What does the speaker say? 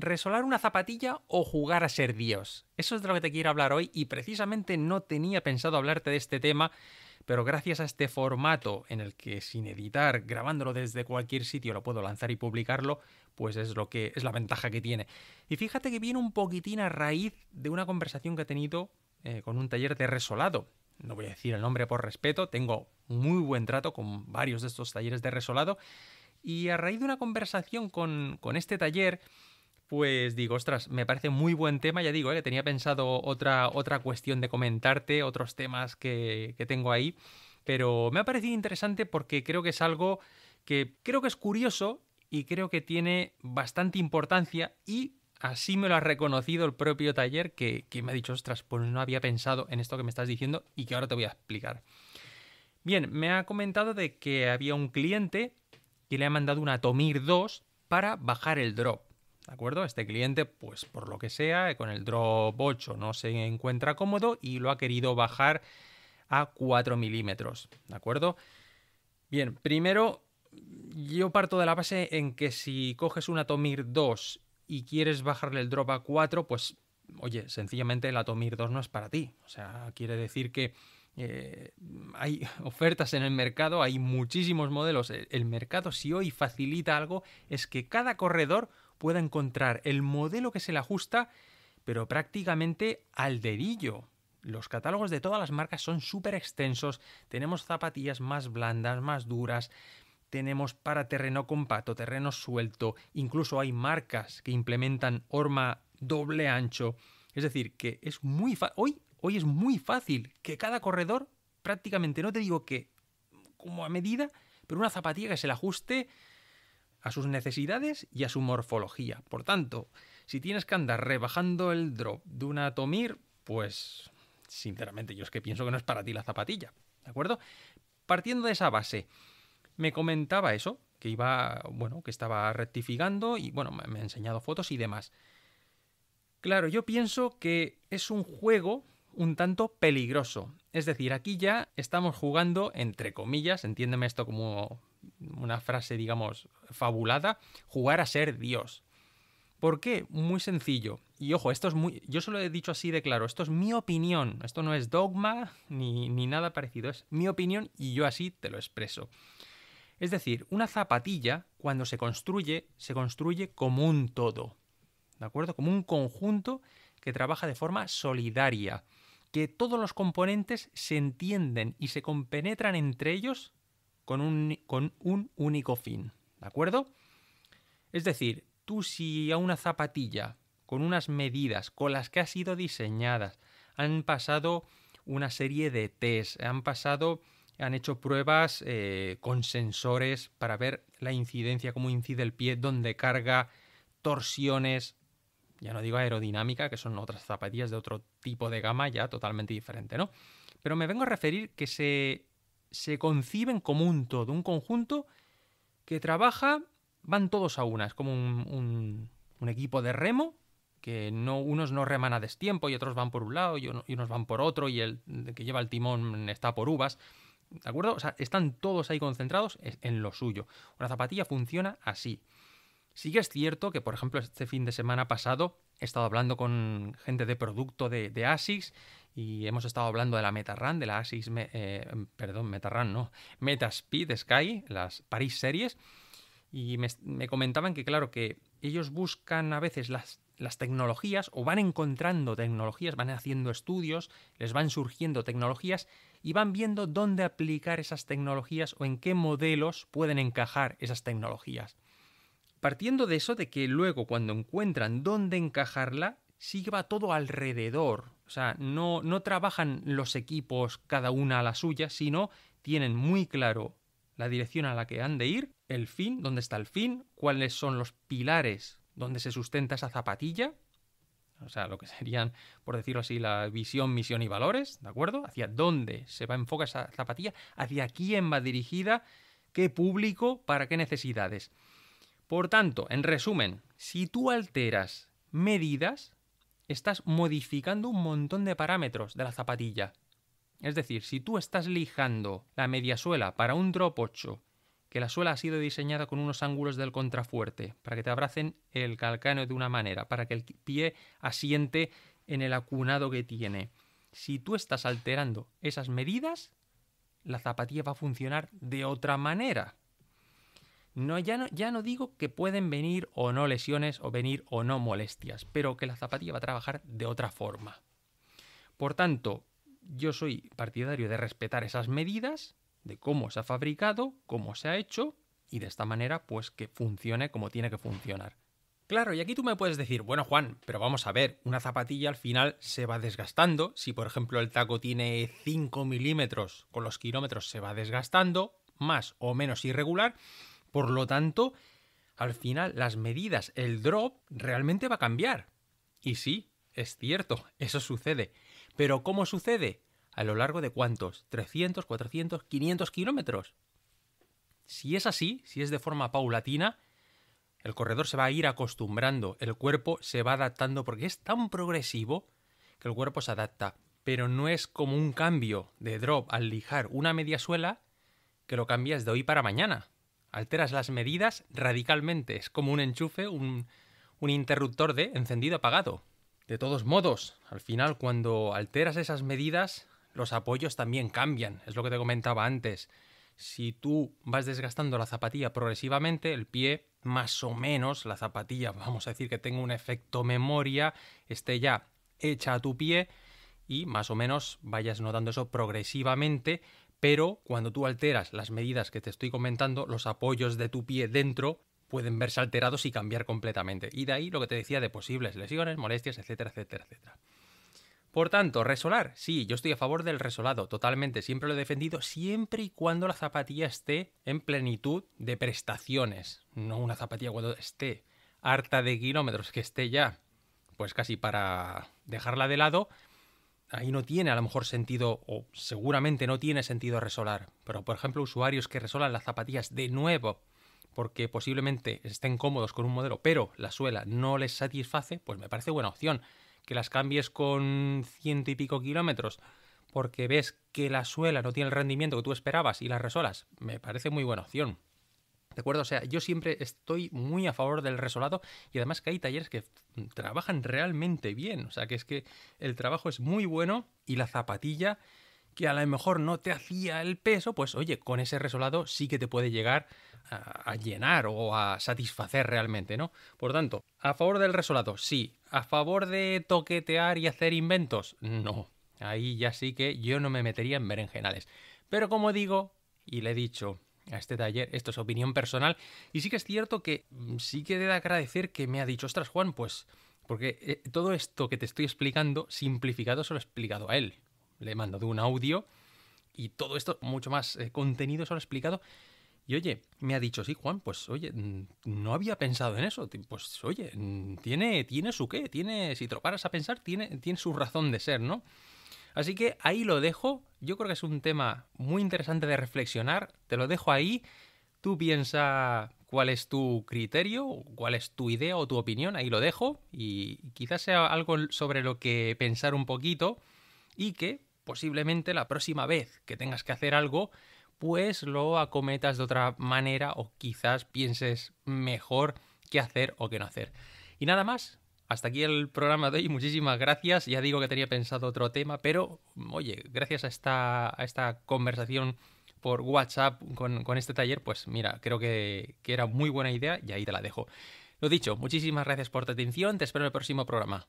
resolar una zapatilla o jugar a ser Dios. Eso es de lo que te quiero hablar hoy y precisamente no tenía pensado hablarte de este tema, pero gracias a este formato en el que sin editar, grabándolo desde cualquier sitio lo puedo lanzar y publicarlo, pues es lo que es la ventaja que tiene. Y fíjate que viene un poquitín a raíz de una conversación que he tenido eh, con un taller de resolado. No voy a decir el nombre por respeto, tengo muy buen trato con varios de estos talleres de resolado. Y a raíz de una conversación con, con este taller, pues digo, ostras, me parece muy buen tema, ya digo, ¿eh? que tenía pensado otra, otra cuestión de comentarte, otros temas que, que tengo ahí, pero me ha parecido interesante porque creo que es algo que creo que es curioso y creo que tiene bastante importancia y así me lo ha reconocido el propio taller que, que, me ha dicho, ostras, pues no había pensado en esto que me estás diciendo y que ahora te voy a explicar. Bien, me ha comentado de que había un cliente que le ha mandado una Tomir 2 para bajar el drop. ¿De acuerdo? Este cliente, pues por lo que sea, con el drop 8 no se encuentra cómodo y lo ha querido bajar a 4 milímetros. ¿De acuerdo? Bien, primero yo parto de la base en que si coges un Atomir 2 y quieres bajarle el drop a 4, pues oye, sencillamente el Atomir 2 no es para ti. O sea, quiere decir que eh, hay ofertas en el mercado, hay muchísimos modelos. El mercado si hoy facilita algo es que cada corredor pueda encontrar el modelo que se le ajusta, pero prácticamente al dedillo. Los catálogos de todas las marcas son súper extensos, tenemos zapatillas más blandas, más duras, tenemos para terreno compacto, terreno suelto, incluso hay marcas que implementan horma doble ancho. Es decir, que es muy hoy, hoy es muy fácil que cada corredor prácticamente no te digo que como a medida, pero una zapatilla que se le ajuste a sus necesidades y a su morfología. Por tanto, si tienes que andar rebajando el drop de una Tomir, pues sinceramente yo es que pienso que no es para ti la zapatilla, ¿de acuerdo? Partiendo de esa base, me comentaba eso, que iba, bueno, que estaba rectificando y bueno, me ha enseñado fotos y demás. Claro, yo pienso que es un juego un tanto peligroso. Es decir, aquí ya estamos jugando, entre comillas, entiéndeme esto como una frase, digamos, fabulada, jugar a ser Dios. ¿Por qué? Muy sencillo. Y ojo, esto es muy. Yo se lo he dicho así de claro. Esto es mi opinión. Esto no es dogma ni, ni nada parecido. Es mi opinión y yo así te lo expreso. Es decir, una zapatilla, cuando se construye, se construye como un todo. ¿De acuerdo? Como un conjunto que trabaja de forma solidaria. Que todos los componentes se entienden y se compenetran entre ellos con un, con un único fin, ¿de acuerdo? Es decir, tú si a una zapatilla, con unas medidas con las que ha sido diseñadas, han pasado una serie de test, han pasado, han hecho pruebas eh, con sensores para ver la incidencia, cómo incide el pie, dónde carga, torsiones, ya no digo aerodinámica, que son otras zapatillas de otro tipo de gama ya totalmente diferente, ¿no? Pero me vengo a referir que se se conciben como un todo, un conjunto que trabaja, van todos a una, es como un, equipo de remo, que no, unos no reman a destiempo y otros van por un lado y, unos van por otro y el que lleva el timón está por uvas. ¿De acuerdo? O sea, están todos ahí concentrados en lo suyo. Una zapatilla funciona así. Sí que es cierto que, por ejemplo, este fin de semana pasado he estado hablando con gente de producto de, de ASICS y hemos estado hablando de la MetaRAN, de la ASICS, eh, perdón, MetaRAN no, MetaSpeed Sky, las Paris Series, y me, comentaban que, claro, que ellos buscan a veces las tecnologías o van encontrando tecnologías, van haciendo estudios, les van surgiendo tecnologías y van viendo dónde aplicar esas tecnologías o en qué modelos pueden encajar esas tecnologías partiendo de eso, de que luego cuando encuentran dónde encajarla, sí va todo alrededor. O sea, no, no trabajan los equipos cada una a la suya, sino tienen muy claro la dirección a la que han de ir, el fin, dónde está el fin, cuáles son los pilares donde se sustenta esa zapatilla, o sea, lo que serían, por decirlo así, la visión, misión y valores, ¿de acuerdo? Hacia dónde se va a enfocar esa zapatilla, hacia quién va dirigida, qué público, para qué necesidades. Por tanto, en resumen, si tú alteras medidas, estás modificando un montón de parámetros de la zapatilla. Es decir, si tú estás lijando la media suela para un drop que la suela ha sido diseñada con unos ángulos del contrafuerte, para que te abracen el calcáneo de una manera, para que el pie asiente en el acunado que tiene. Si tú estás alterando esas medidas, la zapatilla va a funcionar de otra manera ya, no, ya no digo que pueden venir o no lesiones o venir o no molestias, pero que la zapatilla va a trabajar de otra forma. Por tanto, yo soy partidario de respetar esas medidas, de cómo se ha fabricado, cómo se ha hecho, y de esta manera, pues que funcione como tiene que funcionar. Claro, y aquí tú me puedes decir, bueno Juan, pero vamos a ver, una zapatilla al final se va desgastando, si por ejemplo el taco tiene 5 milímetros, con los kilómetros se va desgastando, más o menos irregular, por lo tanto, al final las medidas, el drop, realmente va a cambiar. Y sí, es cierto, eso sucede. Pero ¿cómo sucede? ¿A lo largo de cuántos? ¿300, 400, 500 kilómetros? Si es así, si es de forma paulatina, el corredor se va a ir acostumbrando, el cuerpo se va adaptando porque es tan progresivo que el cuerpo se adapta. Pero no es como un cambio de drop al lijar una media suela que lo cambias de hoy para mañana alteras las medidas radicalmente. Es como un enchufe, un, un interruptor de encendido-apagado. De todos modos, al final cuando alteras esas medidas, los apoyos también cambian, es lo que te comentaba antes. Si tú vas desgastando la zapatilla progresivamente, el pie, más o menos, la zapatilla, vamos a decir que tenga un efecto memoria, esté ya hecha a tu pie y más o menos vayas notando eso progresivamente, pero cuando tú alteras las medidas que te estoy comentando, los apoyos de tu pie dentro pueden verse alterados y cambiar completamente. Y de ahí lo que te decía de posibles lesiones, molestias, etcétera, etcétera, etcétera. Por tanto, resolar. Sí, yo estoy a favor del resolado, totalmente. Siempre lo he defendido, siempre y cuando la zapatilla esté en plenitud de prestaciones. No una zapatilla cuando esté harta de kilómetros, que esté ya, pues casi para dejarla de lado ahí no tiene a lo mejor sentido, o seguramente no tiene sentido resolar. Pero, por ejemplo, usuarios que resolan las zapatillas de nuevo porque posiblemente estén cómodos con un modelo, pero la suela no les satisface, pues me parece buena opción. Que las cambies con ciento y pico kilómetros porque ves que la suela no tiene el rendimiento que tú esperabas y las resolas, me parece muy buena opción. ¿De acuerdo? O sea, yo siempre estoy muy a favor del resolado y además que hay talleres que trabajan realmente bien. O sea, que es que el trabajo es muy bueno y la zapatilla que a lo mejor no te hacía el peso, pues oye, con ese resolado sí que te puede llegar a, llenar o a satisfacer realmente, ¿no? Por tanto, a favor del resolado, sí. A favor de toquetear y hacer inventos, no. Ahí ya sí que yo no me metería en berenjenales. Pero como digo, y le he dicho, a este taller. Esto es opinión personal. Y sí que es cierto que mm, sí que debe agradecer que me ha dicho, ostras, Juan, pues, porque eh, todo esto que te estoy explicando, simplificado, se lo he explicado a él. Le he mandado un audio y todo esto, mucho más eh, contenido, se lo he explicado. Y oye, me ha dicho, sí, Juan, pues oye, mm, no había pensado en eso. Pues oye, mm, tiene, tiene su qué, tiene, si te paras a pensar, tiene, tiene su razón de ser, ¿no? Así que ahí lo dejo. Yo creo que es un tema muy interesante de reflexionar. Te lo dejo ahí. Tú piensa cuál es tu criterio, cuál es tu idea o tu opinión. Ahí lo dejo. Y quizás sea algo sobre lo que pensar un poquito y que posiblemente la próxima vez que tengas que hacer algo, pues lo acometas de otra manera o quizás pienses mejor qué hacer o qué no hacer. Y nada más, hasta aquí el programa de hoy. Muchísimas gracias. Ya digo que tenía pensado otro tema, pero oye, gracias a esta, conversación por WhatsApp con, este taller, pues mira, creo que, que era muy buena idea y ahí te la dejo. Lo dicho, muchísimas gracias por tu atención. Te espero en el próximo programa.